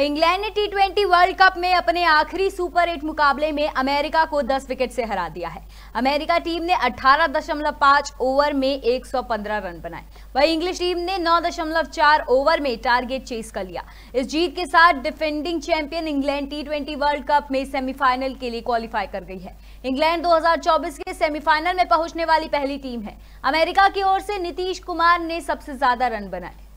England ने T twenty World Cup में अपने आखिरी सुपर एट मुकाबले में अमेरिका को 10 विकेट से हरा दिया है अमेरिका टीम ने 18.5 ओवर में 115 रन बनाए वही इंग्लिश टीम ने 9.4 ओवर में टारगेट चेस कर लिया इस जीत के साथ defending champion England T twenty World Cup में सेमीफाइनल के लिए क्वालिफाई कर गई है इंग्लैंड 2024 के सेमीफाइनल में पहुंचने वाली पहली टीम है अमेरिका की ओर से नीतीश कुमार ने सबसे ज्यादा रन बनाए